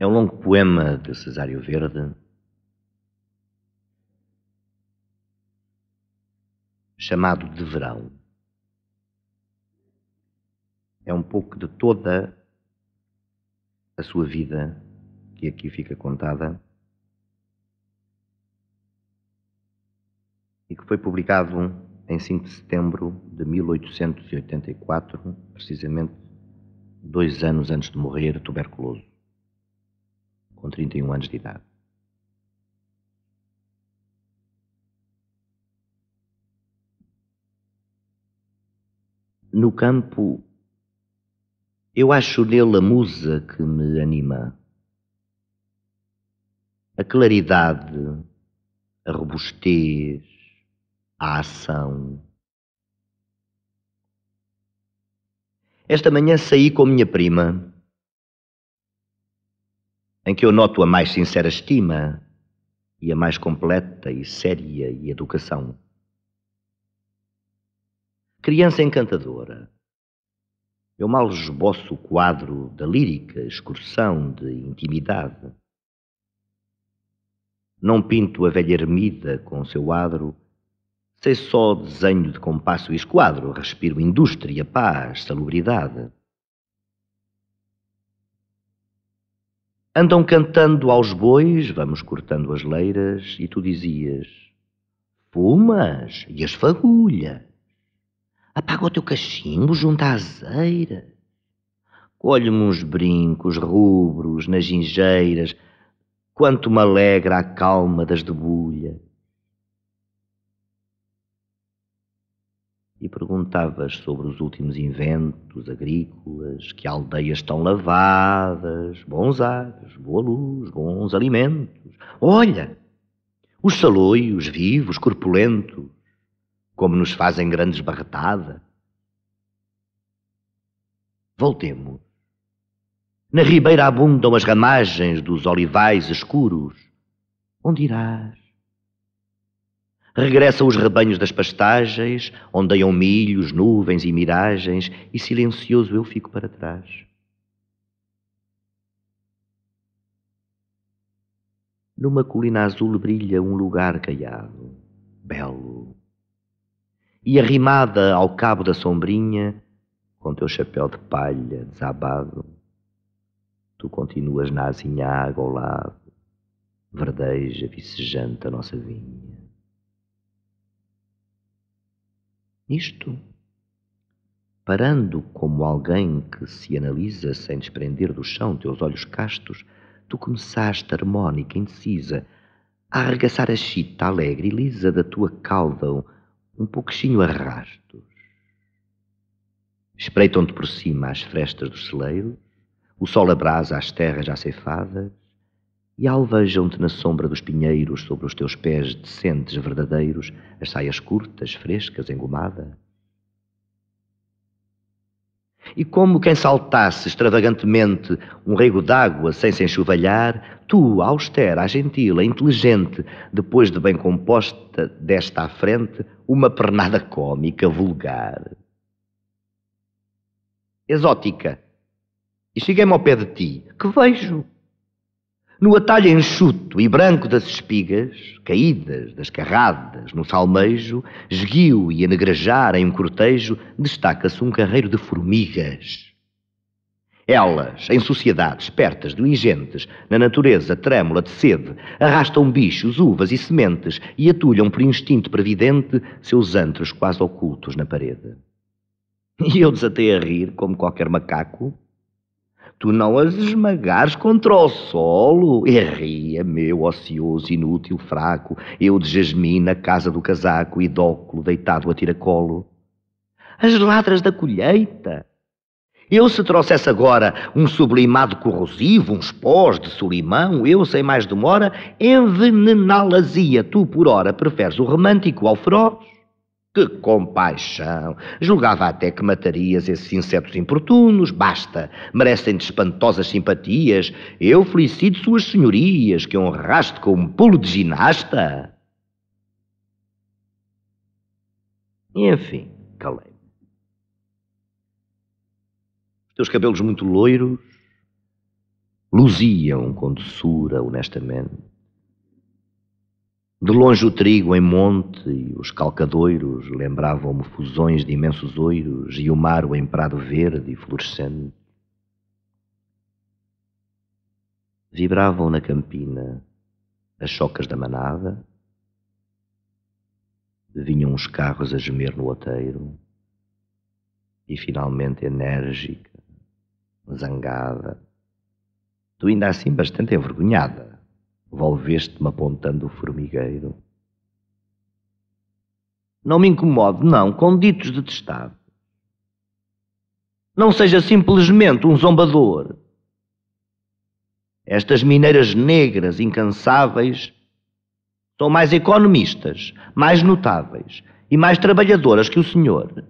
É um longo poema de Cesário Verde. Chamado de Verão. É um pouco de toda a sua vida que aqui fica contada e que foi publicado em 5 de setembro de 1884, precisamente dois anos antes de morrer tuberculoso com 31 anos de idade. No campo, eu acho nele a musa que me anima. A claridade, a robustez, a ação. Esta manhã saí com minha prima em que eu noto a mais sincera estima e a mais completa e séria e educação. Criança encantadora. Eu mal esboço o quadro da lírica excursão de intimidade. Não pinto a velha ermida com o seu adro, sei só desenho de compasso e esquadro, respiro indústria, paz, salubridade. Andam cantando aos bois, vamos cortando as leiras, e tu dizias: Pumas e as fagulhas. Apaga o teu cachimbo junto à azeira. Colhe-me uns brincos rubros nas gingeiras, quanto me alegra a calma das debulhas. e perguntavas sobre os últimos inventos agrícolas, que aldeias estão lavadas, bons ares, boa luz, bons alimentos. Olha! Os saloios vivos, corpulentos, como nos fazem grandes barretadas. Voltemos. Na ribeira abundam as ramagens dos olivais escuros. Onde irás? Regressam os rebanhos das pastagens, ondeiam milhos, nuvens e miragens, e silencioso eu fico para trás. Numa colina azul brilha um lugar caiado, belo. E arrimada ao cabo da sombrinha, com teu chapéu de palha desabado, tu continuas na azinhaga ao lado, verdeja vicejante a nossa vinha. Isto, parando como alguém que se analisa sem desprender do chão teus olhos castos, tu começaste harmónica, indecisa, a arregaçar a chita alegre e lisa da tua cauda, um pouquinho a rastos. Espreitam-te por cima as frestas do celeiro, o sol abrasa as terras já ceifadas, e alvejam-te na sombra dos pinheiros sobre os teus pés decentes verdadeiros, as saias curtas, frescas, engomada. E como quem saltasse extravagantemente um rego d'água sem se enxovalhar, tu, austera, a gentil, a inteligente, depois de bem composta, desta à frente uma pernada cômica vulgar. Exótica. E cheguei-me ao pé de ti, que vejo no atalho enxuto e branco das espigas, caídas das carradas, no salmejo, esguio e a em um cortejo, destaca-se um carreiro de formigas. Elas, em sociedade, espertas, diligentes, na natureza trêmula de sede, arrastam bichos, uvas e sementes e atulham por instinto previdente seus antros quase ocultos na parede. E eu desatei a rir, como qualquer macaco, Tu não as esmagares contra o solo. Erria, meu ocioso, inútil, fraco, eu de jasmim na casa do casaco e deitado a tiracolo. As ladras da colheita. Eu se trouxesse agora um sublimado corrosivo, uns pós de solimão, eu sem mais demora envenená-las-ia. Tu por ora preferes o romântico ao feroz. Que compaixão! Julgava até que matarias esses insetos importunos. Basta! Merecem-te espantosas simpatias. Eu felicito suas senhorias, que honraste com um pulo de ginasta. Enfim, calei-me. Os teus cabelos muito loiros luziam com doçura, honestamente de longe o trigo em monte e os calcadoiros lembravam-me fusões de imensos oiros e o mar o emprado verde e florescente. Vibravam na campina as chocas da manada, vinham os carros a gemer no outeiro e finalmente enérgica, zangada, tu ainda assim bastante envergonhada Volveste-me apontando o formigueiro. Não me incomode, não, com ditos detestáveis. Não seja simplesmente um zombador. Estas mineiras negras incansáveis são mais economistas, mais notáveis e mais trabalhadoras que o senhor.